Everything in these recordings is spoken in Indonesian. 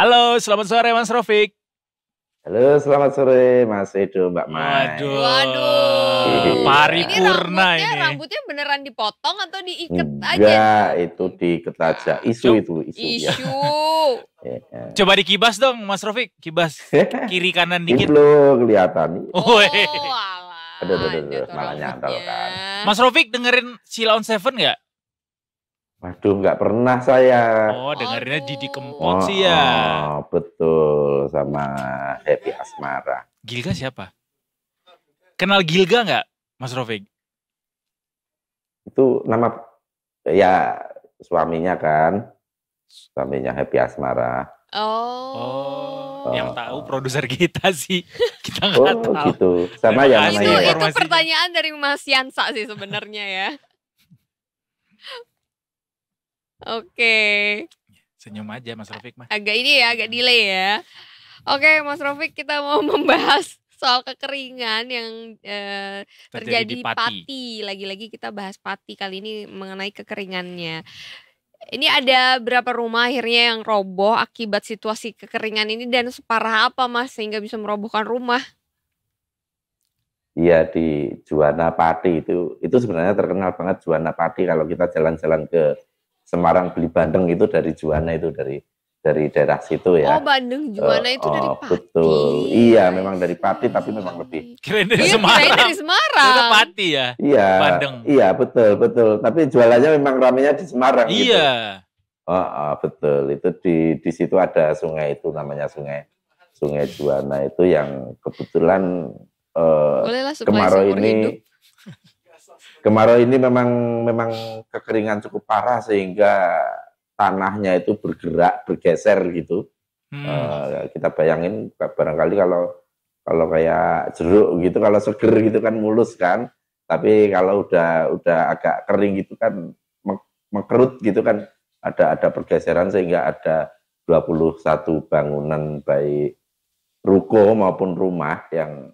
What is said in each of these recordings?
Halo, selamat sore Mas Rofik. Halo, selamat sore Mas Edo, Mbak Mai. Waduh. Waduh. Paripurna ini. Rambutnya, ini. rambutnya beneran dipotong atau diikat aja? Enggak, itu diikat aja. Isu Cuk. itu, isu. Ya. Isu. Ya, ya. Coba dikibas dong Mas Rofik, kibas kiri kanan dikit. Itu kelihatan. Oh, oh alah. Aduh, aduh, aduh, malah aduh, kan. Mas aduh, dengerin aduh, aduh, Seven aduh, Waduh, nggak pernah saya. Oh, dengarnya Didi Kempot oh, sih ya. Oh, betul sama Happy Asmara. Gilga siapa? Kenal Gilga nggak, Mas Rofik? Itu nama ya suaminya kan, suaminya Happy Asmara. Oh. oh. Yang oh. tahu produser kita sih. Kita nggak oh, tahu. gitu. Sama yang itu, itu pertanyaan dari Mas Yansa sih sebenarnya ya. Oke. Okay. Senyum aja Mas Rofik mah. Agak ini ya, agak delay ya. Oke, okay, Mas Rofik kita mau membahas soal kekeringan yang eh, terjadi, terjadi Pati. Lagi-lagi kita bahas Pati kali ini mengenai kekeringannya. Ini ada berapa rumah akhirnya yang roboh akibat situasi kekeringan ini dan separah apa Mas sehingga bisa merobohkan rumah? Iya di Juana Pati itu itu sebenarnya terkenal banget Juana Pati kalau kita jalan-jalan ke Semarang beli bandeng itu dari Juwana itu dari dari daerah situ ya. Oh Bandung Juwana uh, itu oh, dari Pati. Betul. Iya memang dari Pati tapi memang lebih. Keren dari iya, Semarang. Keren dari Semarang. Itu Pati ya. Iya. Bandung. Iya betul betul. Tapi jualannya memang ramenya di Semarang. Gitu. Iya. Gitu. Oh, oh, betul. Itu di di situ ada sungai itu namanya sungai Sungai Juwana itu yang kebetulan uh, kemarau ini hidup kemarau ini memang memang kekeringan cukup parah sehingga tanahnya itu bergerak bergeser gitu hmm. uh, kita bayangin barangkali kalau kalau kayak jeruk gitu kalau seger gitu kan mulus kan tapi kalau udah udah agak kering gitu kan mengkerut gitu kan ada ada pergeseran sehingga ada 21 bangunan baik ruko maupun rumah yang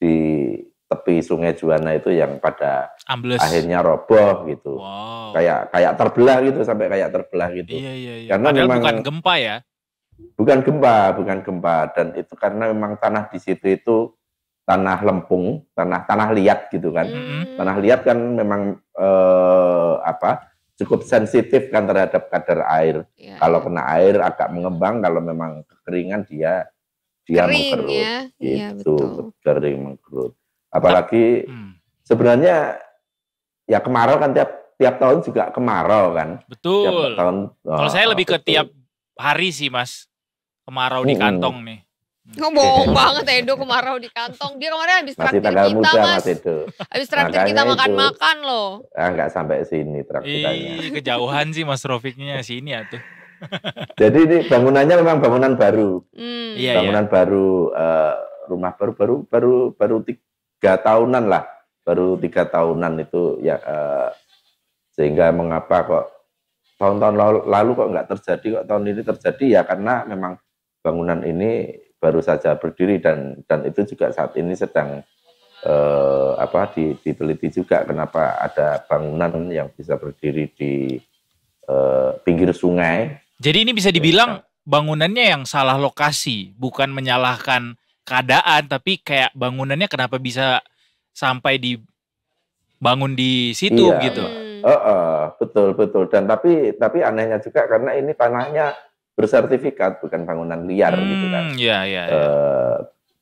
di tepi Sungai Juwana itu yang pada Ambles. akhirnya roboh gitu. Wow. Kayak kayak terbelah gitu sampai kayak terbelah gitu. Iya, iya, iya. Karena Padahal memang bukan gempa ya. Bukan gempa, bukan gempa dan itu karena memang tanah di situ itu tanah lempung, tanah tanah liat gitu kan. Mm. Tanah liat kan memang eh, apa? cukup sensitif kan terhadap kadar air. Iya, kalau iya. kena air agak mengembang, kalau memang kekeringan dia dia Kering, mengkerut. Ya. Iya, gitu, ya, betul. kering mengkerut. Apalagi hmm. sebenarnya ya kemarau kan tiap tiap tahun juga kemarau kan. Betul. Tiap tahun. Oh, Kalau saya lebih betul. ke tiap hari sih mas kemarau hmm. di kantong nih. ngomong banget Edo kemarau di kantong. Dia kemarin habis traktir kita muda, mas. mas itu. Habis traktir kita makan-makan loh. Ah, nggak sampai sini traktirannya. kejauhan sih Mas Rofiknya sini ya tuh. Jadi ini bangunannya memang bangunan baru. Hmm. Bangunan iya, iya. baru uh, rumah baru baru baru baru tiga tahunan lah baru tiga tahunan itu ya eh, sehingga mengapa kok tahun-tahun lalu, lalu kok nggak terjadi kok tahun ini terjadi ya karena memang bangunan ini baru saja berdiri dan dan itu juga saat ini sedang eh, apa diteliti juga kenapa ada bangunan yang bisa berdiri di eh, pinggir sungai jadi ini bisa dibilang ya. bangunannya yang salah lokasi bukan menyalahkan keadaan tapi kayak bangunannya kenapa bisa sampai dibangun di situ iya. gitu. Uh, uh, betul betul dan tapi tapi anehnya juga karena ini tanahnya bersertifikat bukan bangunan liar hmm, gitu kan. Iya iya. Uh,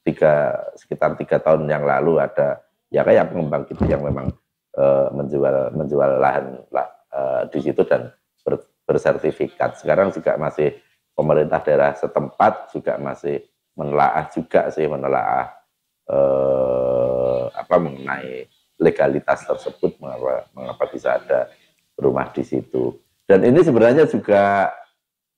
tiga sekitar tiga tahun yang lalu ada ya kayak pengembang gitu yang memang uh, menjual menjual lahan lah, uh, di situ dan ber, bersertifikat. Sekarang juga masih pemerintah daerah setempat juga masih menelaah juga sih menelaah eh, apa mengenai legalitas tersebut mengapa mengapa bisa ada rumah di situ dan ini sebenarnya juga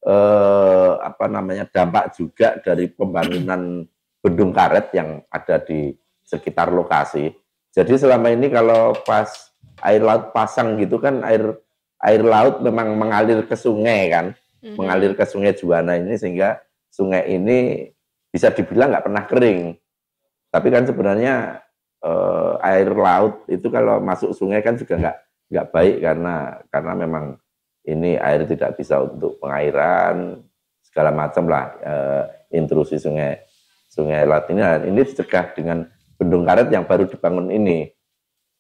eh, apa namanya dampak juga dari pembangunan bendung karet yang ada di sekitar lokasi jadi selama ini kalau pas air laut pasang gitu kan air air laut memang mengalir ke sungai kan, mhm. mengalir ke sungai Juwana ini sehingga sungai ini bisa dibilang nggak pernah kering. Tapi kan sebenarnya eh, air laut itu kalau masuk sungai kan juga nggak nggak baik karena karena memang ini air tidak bisa untuk pengairan segala macam lah eh, intrusi sungai sungai laut ini ini dicegah dengan bendung karet yang baru dibangun ini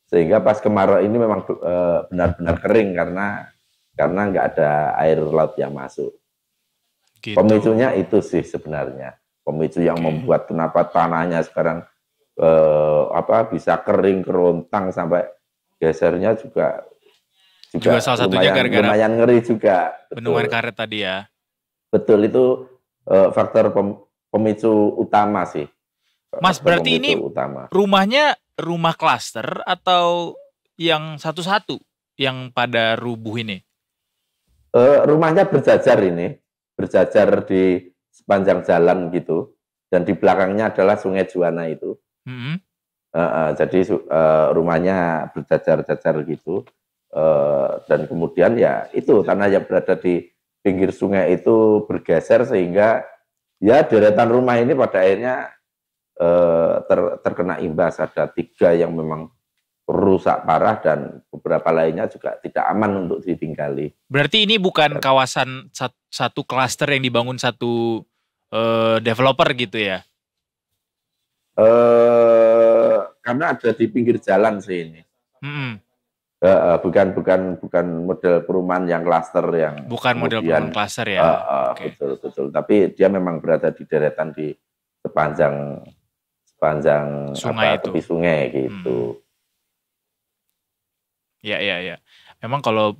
sehingga pas kemarau ini memang eh, benar-benar eh, kering karena karena nggak ada air laut yang masuk gitu. pemicunya itu sih sebenarnya pemicu yang membuat kenapa tanahnya sekarang eh, apa bisa kering kerontang sampai gesernya juga juga, juga salah satunya gara-gara lumayan ngeri juga bendungan karet tadi ya betul itu eh, faktor pem, pemicu utama sih Mas berarti ini utama. rumahnya rumah klaster atau yang satu-satu yang pada rubuh ini? Uh, rumahnya berjajar ini, berjajar di sepanjang jalan gitu dan di belakangnya adalah Sungai Juana itu. Mm -hmm. uh, uh, jadi uh, rumahnya berjajar-jajar gitu uh, dan kemudian ya itu tanah yang berada di pinggir sungai itu bergeser sehingga ya deretan rumah ini pada akhirnya uh, ter, terkena imbas ada tiga yang memang rusak parah dan beberapa lainnya juga tidak aman untuk ditinggali. Berarti ini bukan kawasan satu klaster yang dibangun satu uh, developer gitu ya? Uh, karena ada di pinggir jalan sih ini. Hmm. Uh, bukan bukan bukan model perumahan yang klaster yang bukan kemudian, model perumahan klaster ya. Uh, ah, uh, ah, okay. Betul betul. Tapi dia memang berada di deretan di sepanjang sepanjang sungai apa, itu. tepi sungai gitu. Hmm. Ya ya ya. Memang kalau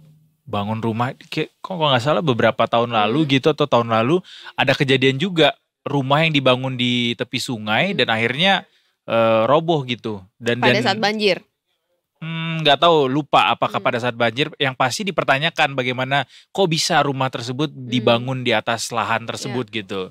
bangun rumah kayak kok nggak salah beberapa tahun lalu hmm. gitu atau tahun lalu ada kejadian juga rumah yang dibangun di tepi sungai hmm. dan akhirnya uh, roboh gitu dan pada dan, saat banjir hmm, nggak hmm, tahu lupa apakah hmm. pada saat banjir yang pasti dipertanyakan bagaimana kok bisa rumah tersebut hmm. dibangun hmm. di atas lahan iya. tersebut yeah. gitu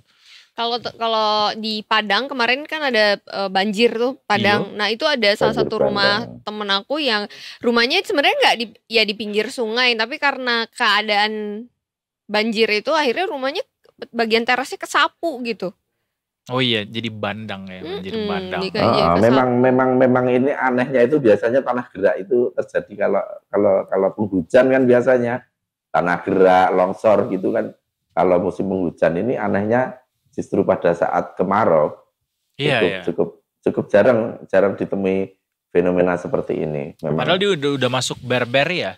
kalau kalau di Padang kemarin kan ada uh, banjir tuh Padang. Iya. Nah itu ada salah satu rumah Padang. temen aku yang rumahnya sebenarnya nggak di ya di pinggir sungai, tapi karena keadaan banjir itu akhirnya rumahnya bagian terasnya kesapu gitu. Oh iya, jadi bandang ya, hmm, jadi bandang. oh, memang memang memang ini anehnya itu biasanya tanah gerak itu terjadi kalau kalau kalau penghujan kan biasanya tanah gerak, longsor gitu kan. Kalau musim penghujan ini anehnya justru pada saat kemarau iya, cukup, yeah. cukup cukup jarang jarang ditemui fenomena seperti ini. Memang. Padahal dia udah, udah masuk berber ya.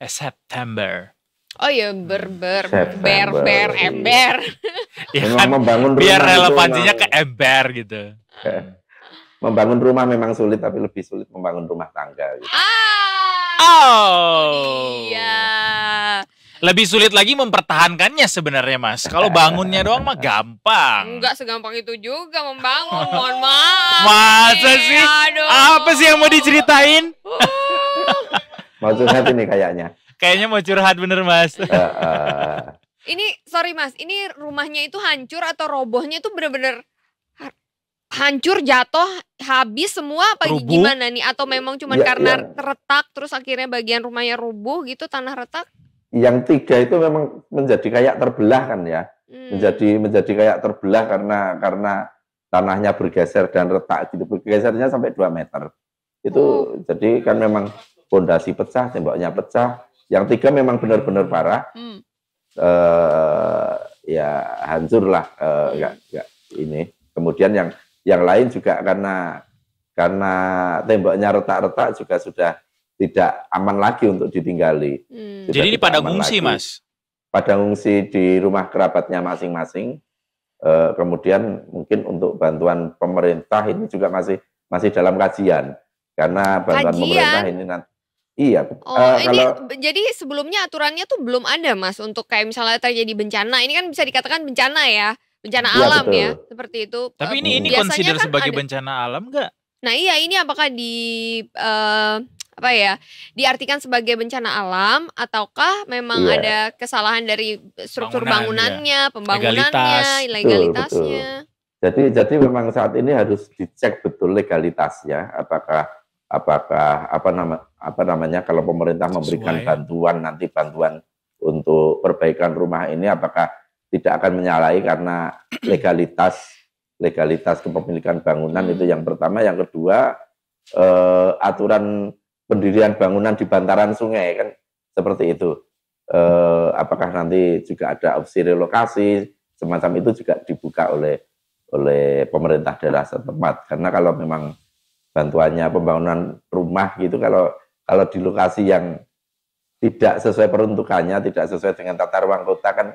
Eh, September. Oh iya berber berber ber, iya. ember. ya memang kan, membangun biar relevansinya ke ember gitu. Eh, membangun rumah memang sulit tapi lebih sulit membangun rumah tangga gitu. Ah. Oh. Iya lebih sulit lagi mempertahankannya sebenarnya mas. Kalau bangunnya doang mah gampang. Enggak segampang itu juga membangun, mohon maaf. Masa iya, sih? Aduh. Apa sih yang mau diceritain? mau curhat ini kayaknya. Kayaknya mau curhat bener mas. Eh, eh. Ini sorry mas, ini rumahnya itu hancur atau robohnya itu bener-bener hancur jatuh habis semua apa rubuh. gimana nih atau memang cuma ya, karena ya. retak terus akhirnya bagian rumahnya rubuh gitu tanah retak yang tiga itu memang menjadi kayak terbelah kan ya hmm. menjadi menjadi kayak terbelah karena karena tanahnya bergeser dan retak gitu bergesernya sampai 2 meter itu oh. jadi kan memang fondasi pecah temboknya pecah yang tiga memang benar-benar parah hmm. uh, ya hancurlah uh, eh, enggak, hmm. ini kemudian yang yang lain juga karena karena temboknya retak-retak juga sudah tidak aman lagi untuk ditinggali. Hmm. Jadi ini pada ngungsi, lagi. Mas? Pada ngungsi di rumah kerabatnya masing-masing. E, kemudian mungkin untuk bantuan pemerintah ini juga masih masih dalam kajian karena bantuan kajian. pemerintah ini nanti Iya. Oh, uh, ini kalau, jadi sebelumnya aturannya tuh belum ada, Mas, untuk kayak misalnya terjadi bencana. Ini kan bisa dikatakan bencana ya, bencana iya, alam ya, betul. ya, seperti itu. Tapi ini iya. ini consider kan sebagai ada. bencana alam enggak? Nah, iya ini apakah di uh, apa ya diartikan sebagai bencana alam ataukah memang yeah. ada kesalahan dari struktur Bangunan, iya. bangunannya, ya. pembangunannya, Legalitas. ilegalitasnya. Jadi jadi memang saat ini harus dicek betul legalitasnya apakah apakah apa nama apa namanya kalau pemerintah memberikan bantuan nanti bantuan untuk perbaikan rumah ini apakah tidak akan menyalahi karena legalitas legalitas kepemilikan bangunan hmm. itu yang pertama yang kedua eh, aturan pendirian bangunan di bantaran sungai kan seperti itu. E, apakah nanti juga ada opsi relokasi semacam itu juga dibuka oleh oleh pemerintah daerah setempat karena kalau memang bantuannya pembangunan rumah gitu kalau kalau di lokasi yang tidak sesuai peruntukannya tidak sesuai dengan tata ruang kota kan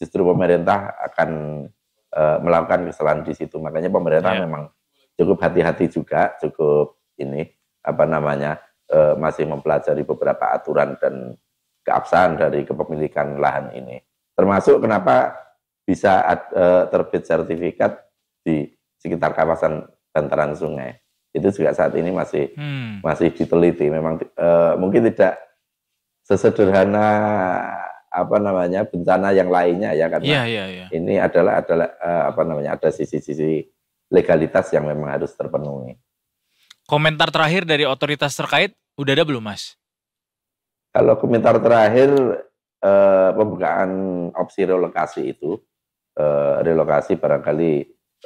justru pemerintah akan e, melakukan kesalahan di situ makanya pemerintah ya. memang cukup hati-hati juga cukup ini apa namanya uh, masih mempelajari beberapa aturan dan keabsahan dari kepemilikan lahan ini. Termasuk kenapa bisa ad, uh, terbit sertifikat di sekitar kawasan bantaran sungai. Itu juga saat ini masih hmm. masih diteliti. Memang uh, mungkin tidak sesederhana apa namanya bencana yang lainnya ya karena yeah, yeah, yeah. ini adalah adalah uh, apa namanya ada sisi-sisi legalitas yang memang harus terpenuhi. Komentar terakhir dari otoritas terkait Udah ada belum Mas? Kalau komentar terakhir eh, pembukaan opsi relokasi itu, eh, relokasi barangkali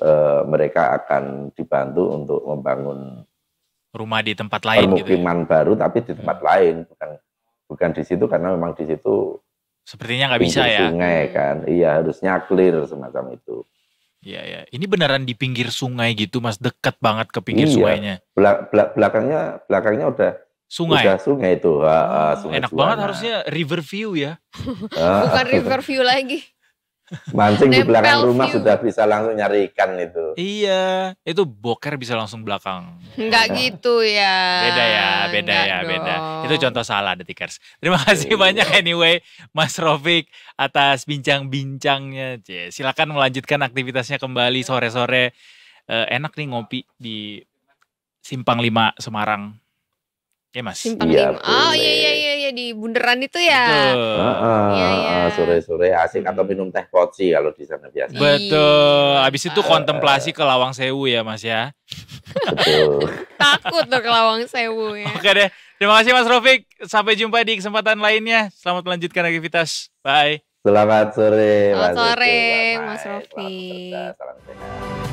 eh, mereka akan dibantu untuk membangun rumah di tempat lain permukiman gitu ya? baru tapi di tempat hmm. lain bukan bukan di situ karena memang di situ sepertinya nggak bisa ya sungai hmm. kan iya harusnya clear semacam itu Iya ya. Ini beneran di pinggir sungai gitu, Mas, dekat banget ke pinggir iya. sungainya. Belak, belak, belakangnya belakangnya udah Sungai. Udah sungai itu. Uh, ha, oh, sungai Enak Cuana. banget harusnya river view ya. Bukan river view lagi. Mancing di belakang rumah view. sudah bisa langsung nyari ikan itu. Iya, itu boker bisa langsung belakang. Enggak iya. gitu ya. Beda ya, beda Nggak ya, dong. beda. Itu contoh salah detikers. Terima kasih oh. banyak anyway Mas Rofik atas bincang-bincangnya. Silakan melanjutkan aktivitasnya kembali sore-sore. Eh, enak nih ngopi di Simpang 5 Semarang. Ya mas. Simpang iya, lima. Oh iya iya iya ya, di bundaran itu ya. Uh, uh, ya, ya. Sore-sore asik hmm. atau minum teh poci kalau di sana biasa. Betul. Habis iya. itu uh, kontemplasi ke Lawang Sewu ya mas ya. Takut tuh ke Lawang Sewu ya. Oke deh. Terima kasih Mas Rofik. Sampai jumpa di kesempatan lainnya. Selamat melanjutkan aktivitas. Bye. Selamat sore. Selamat mas sore Mas Rofik.